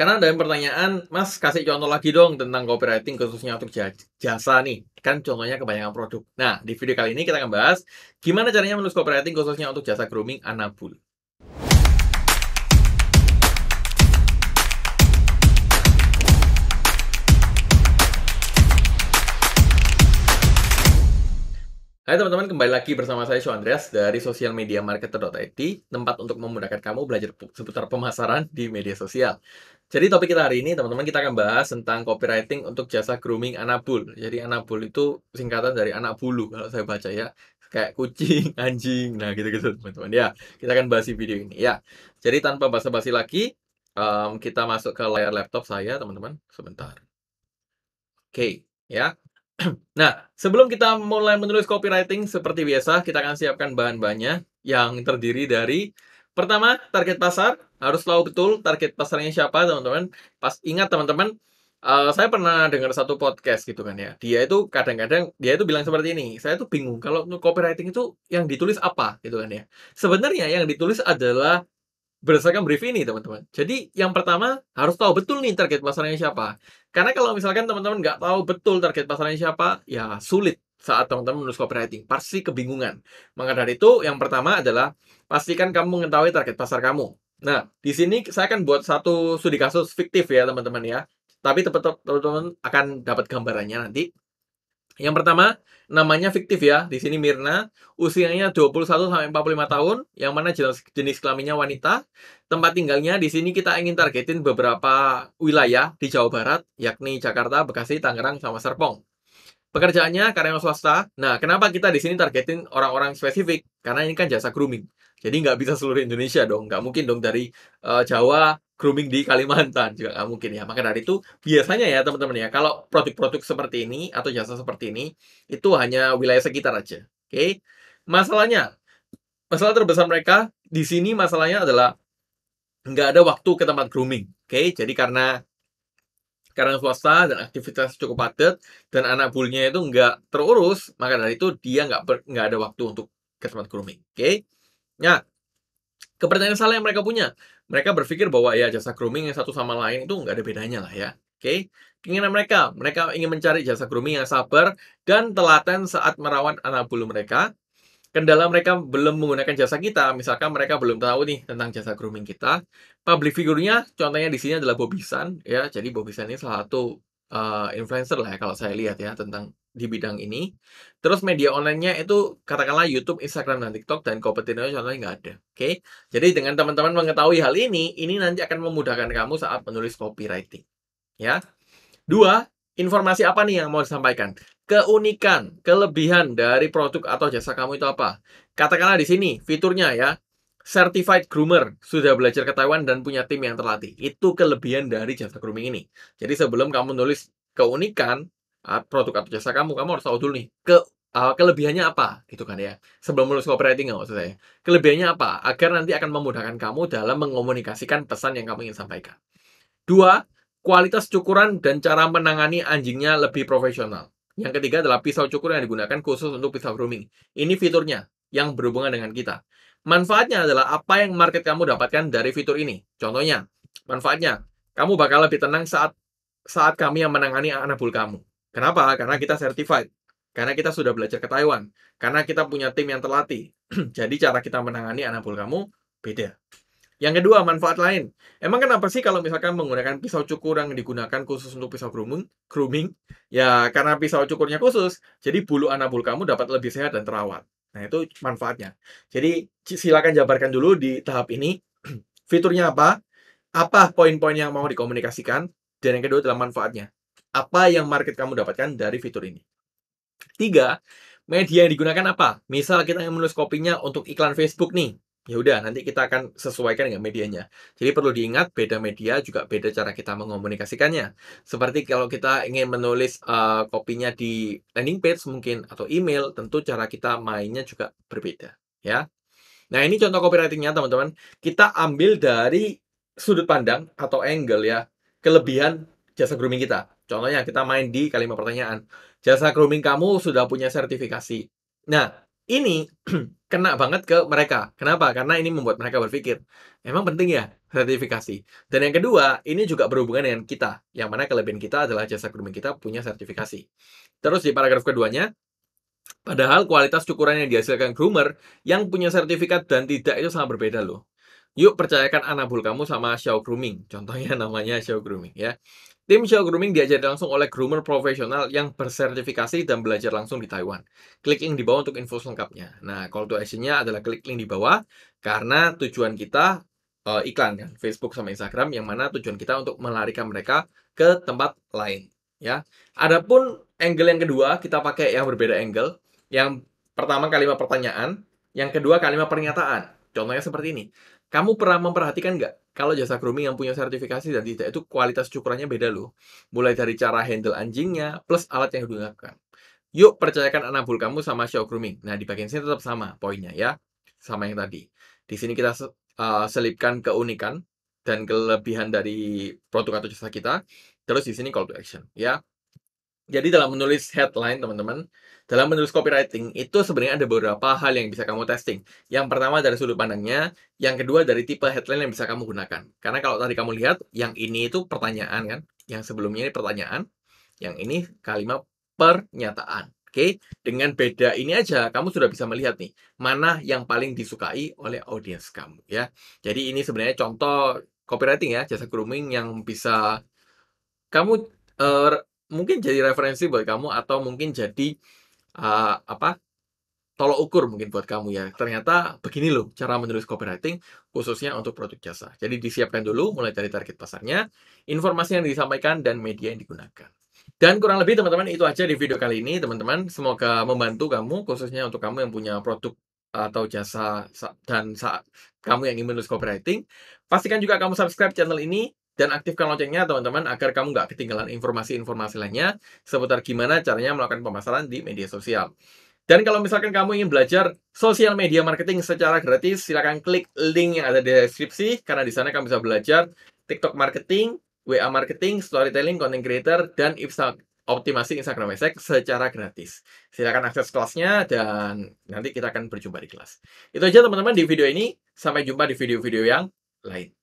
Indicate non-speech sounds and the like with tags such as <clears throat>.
Karena ada yang pertanyaan, Mas kasih contoh lagi dong tentang copywriting khususnya untuk jasa nih. Kan contohnya kebanyakan produk. Nah, di video kali ini kita akan bahas gimana caranya menulis copywriting khususnya untuk jasa grooming anak bulu. Hai teman-teman, kembali lagi bersama saya Sean Andreas dari Marketer.id, tempat untuk memudahkan kamu belajar seputar pemasaran di media sosial. Jadi topik kita hari ini, teman-teman, kita akan bahas tentang copywriting untuk jasa grooming anak bull Jadi anak bull itu singkatan dari anak bulu, kalau saya baca ya. Kayak kucing, <laughs> anjing, nah gitu-gitu teman-teman. Ya, kita akan bahas di video ini ya. Jadi tanpa basa-basi lagi, um, kita masuk ke layar laptop saya, teman-teman. Sebentar. Oke, okay, ya. <clears throat> nah, sebelum kita mulai menulis copywriting, seperti biasa, kita akan siapkan bahan-bahannya yang terdiri dari Pertama, target pasar harus tahu betul target pasarnya siapa, teman-teman. Pas ingat teman-teman, uh, saya pernah dengar satu podcast gitu kan ya. Dia itu kadang-kadang dia itu bilang seperti ini. Saya tuh bingung kalau copywriting itu yang ditulis apa gitu kan ya. Sebenarnya yang ditulis adalah berdasarkan brief ini, teman-teman. Jadi yang pertama harus tahu betul nih target pasarnya siapa. Karena kalau misalkan teman-teman nggak tahu betul target pasarnya siapa, ya sulit saat teman-teman menulis copywriting. Pasti kebingungan. Maka dari itu, yang pertama adalah pastikan kamu mengetahui target pasar kamu. Nah, di sini saya akan buat satu studi kasus fiktif ya, teman-teman ya. Tapi teman-teman akan dapat gambarannya nanti. Yang pertama, namanya fiktif ya. Di sini Mirna, usianya 21 sampai 45 tahun, yang mana jenis, jenis kelaminnya wanita. Tempat tinggalnya di sini kita ingin targetin beberapa wilayah di Jawa Barat, yakni Jakarta, Bekasi, Tangerang, sama Serpong. Pekerjaannya karyawan swasta. Nah, kenapa kita di sini targetin orang-orang spesifik? Karena ini kan jasa grooming. Jadi nggak bisa seluruh Indonesia dong, nggak mungkin dong dari uh, Jawa grooming di Kalimantan juga nggak mungkin ya. Maka dari itu biasanya ya teman-teman ya kalau produk-produk seperti ini atau jasa seperti ini itu hanya wilayah sekitar aja. Oke. Okay? Masalahnya masalah terbesar mereka di sini masalahnya adalah nggak ada waktu ke tempat grooming. Oke, okay? jadi karena karena swasta dan aktivitas cukup padat dan anak bulunya itu nggak terurus, maka dari itu dia nggak ber, nggak ada waktu untuk ke tempat grooming. Oke, okay? nah kepercayaan salah yang mereka punya mereka berpikir bahwa ya jasa grooming yang satu sama lain itu nggak ada bedanya lah ya. Oke, okay? keinginan mereka, mereka ingin mencari jasa grooming yang sabar dan telaten saat merawat anak bulu mereka. Kendala mereka belum menggunakan jasa kita, misalkan mereka belum tahu nih tentang jasa grooming kita. Public figurnya, contohnya di sini adalah Bobisan, ya. Jadi Bobisan ini salah satu Eh, influencer lah ya kalau saya lihat ya tentang di bidang ini. Terus media onlinenya itu katakanlah YouTube, Instagram, dan TikTok dan kompetitornya contohnya nggak ada, oke? Jadi dengan teman-teman mengetahui hal ini, ini nanti akan memudahkan kamu saat menulis copywriting, ya. Dua, informasi apa nih yang mau disampaikan? Keunikan, kelebihan dari produk atau jasa kamu itu apa? Katakanlah di sini fiturnya ya, certified groomer, sudah belajar ke Taiwan dan punya tim yang terlatih. Itu kelebihan dari jasa grooming ini. Jadi sebelum kamu nulis keunikan ah, produk atau jasa kamu, kamu harus tahu dulu nih ke uh, kelebihannya apa gitu kan ya sebelum lulus copywriting ya maksud saya kelebihannya apa agar nanti akan memudahkan kamu dalam mengomunikasikan pesan yang kamu ingin sampaikan dua kualitas cukuran dan cara menangani anjingnya lebih profesional yang ketiga adalah pisau cukur yang digunakan khusus untuk pisau grooming ini fiturnya yang berhubungan dengan kita. Manfaatnya adalah apa yang market kamu dapatkan dari fitur ini. Contohnya, manfaatnya, kamu bakal lebih tenang saat saat kami yang menangani anak bul kamu. Kenapa? Karena kita certified. Karena kita sudah belajar ke Taiwan. Karena kita punya tim yang terlatih. <clears throat> Jadi cara kita menangani anak bul kamu beda. Yang kedua, manfaat lain. Emang kenapa sih kalau misalkan menggunakan pisau cukur yang digunakan khusus untuk pisau grooming? grooming? Ya, karena pisau cukurnya khusus, jadi bulu anabul kamu dapat lebih sehat dan terawat. Nah, itu manfaatnya. Jadi, silakan jabarkan dulu di tahap ini <clears throat> fiturnya apa, apa poin-poin yang mau dikomunikasikan, dan yang kedua adalah manfaatnya. Apa yang market kamu dapatkan dari fitur ini. Tiga, media yang digunakan apa? Misal kita yang menulis kopinya untuk iklan Facebook nih ya udah nanti kita akan sesuaikan dengan medianya. Jadi perlu diingat beda media juga beda cara kita mengomunikasikannya. Seperti kalau kita ingin menulis uh, kopinya di landing page mungkin atau email, tentu cara kita mainnya juga berbeda, ya. Nah, ini contoh copywritingnya teman-teman. Kita ambil dari sudut pandang atau angle ya, kelebihan jasa grooming kita. Contohnya kita main di kalimat pertanyaan. Jasa grooming kamu sudah punya sertifikasi. Nah, ini <clears throat> kena banget ke mereka. Kenapa? Karena ini membuat mereka berpikir, emang penting ya sertifikasi. Dan yang kedua, ini juga berhubungan dengan kita, yang mana kelebihan kita adalah jasa grooming kita punya sertifikasi. Terus di paragraf keduanya, padahal kualitas cukuran yang dihasilkan groomer yang punya sertifikat dan tidak itu sangat berbeda loh. Yuk percayakan anabul kamu sama Xiao Grooming. Contohnya <laughs> namanya Xiao Grooming ya. Tim Xiao Grooming diajar langsung oleh groomer profesional yang bersertifikasi dan belajar langsung di Taiwan. Klik link di bawah untuk info lengkapnya. Nah, call to action-nya adalah klik link di bawah karena tujuan kita uh, iklan kan, Facebook sama Instagram yang mana tujuan kita untuk melarikan mereka ke tempat lain ya. Adapun angle yang kedua kita pakai yang berbeda angle. Yang pertama kalimat pertanyaan, yang kedua kalimat pernyataan. Contohnya seperti ini. Kamu pernah memperhatikan nggak kalau jasa grooming yang punya sertifikasi dan tidak itu kualitas cukurannya beda loh. Mulai dari cara handle anjingnya, plus alat yang digunakan. Yuk percayakan anak bul kamu sama show grooming. Nah, di bagian sini tetap sama poinnya ya. Sama yang tadi. Di sini kita uh, selipkan keunikan dan kelebihan dari produk atau jasa kita. Terus di sini call to action ya. Jadi dalam menulis headline, teman-teman, dalam menulis copywriting itu sebenarnya ada beberapa hal yang bisa kamu testing. Yang pertama dari sudut pandangnya, yang kedua dari tipe headline yang bisa kamu gunakan. Karena kalau tadi kamu lihat, yang ini itu pertanyaan kan, yang sebelumnya ini pertanyaan, yang ini kalimat pernyataan. Oke, okay? dengan beda ini aja kamu sudah bisa melihat nih mana yang paling disukai oleh audiens kamu ya. Jadi ini sebenarnya contoh copywriting ya, jasa grooming yang bisa kamu uh, mungkin jadi referensi buat kamu atau mungkin jadi uh, apa tolok ukur mungkin buat kamu ya. Ternyata begini loh cara menulis copywriting khususnya untuk produk jasa. Jadi disiapkan dulu mulai dari target pasarnya, informasi yang disampaikan dan media yang digunakan. Dan kurang lebih teman-teman itu aja di video kali ini teman-teman. Semoga membantu kamu khususnya untuk kamu yang punya produk atau jasa dan saat kamu yang ingin menulis copywriting. Pastikan juga kamu subscribe channel ini dan aktifkan loncengnya teman-teman agar kamu nggak ketinggalan informasi-informasi lainnya seputar gimana caranya melakukan pemasaran di media sosial. Dan kalau misalkan kamu ingin belajar sosial media marketing secara gratis, silakan klik link yang ada di deskripsi, karena di sana kamu bisa belajar TikTok marketing, WA marketing, storytelling, content creator, dan optimasi Instagram Mesek secara gratis. silakan akses kelasnya dan nanti kita akan berjumpa di kelas. Itu aja teman-teman di video ini. Sampai jumpa di video-video yang lain.